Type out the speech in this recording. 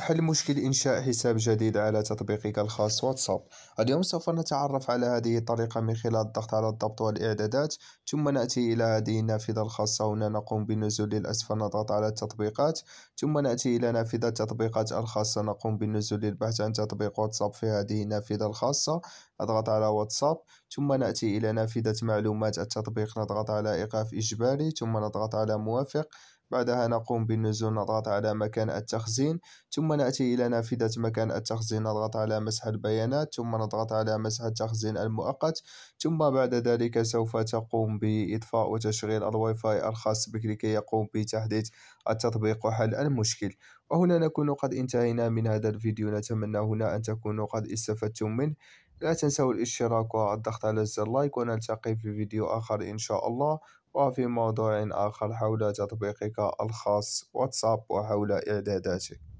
حل مشكل إنشاء حساب جديد على تطبيقك الخاص واتساب اليوم سوف نتعرف على هذه الطريقة من خلال الضغط على الضبط والإعدادات ثم نأتي إلى هذه النافذة الخاصة هنا نقوم بالنزول للأسفل نضغط على التطبيقات ثم نأتي إلى نافذة التطبيقات الخاصة نقوم بالنزول للبحث عن تطبيق واتساب في هذه النافذة الخاصة أضغط على واتساب ثم نأتي إلى نافذة معلومات التطبيق نضغط على إيقاف إجباري ثم نضغط على موافق بعدها نقوم بالنزول نضغط على مكان التخزين ثم نأتي إلى نافذة مكان التخزين نضغط على مسح البيانات ثم نضغط على مسح التخزين المؤقت ثم بعد ذلك سوف تقوم بإطفاء وتشغيل الواي فاي الخاص بك لكي يقوم بتحديث التطبيق وحل المشكل وهنا نكون قد انتهينا من هذا الفيديو نتمنى هنا أن تكونوا قد استفدتم منه لا تنسوا الاشتراك والضغط على زر لايك ونلتقي في فيديو آخر إن شاء الله وفي موضوع آخر حول تطبيقك الخاص واتساب وحول اعداداتك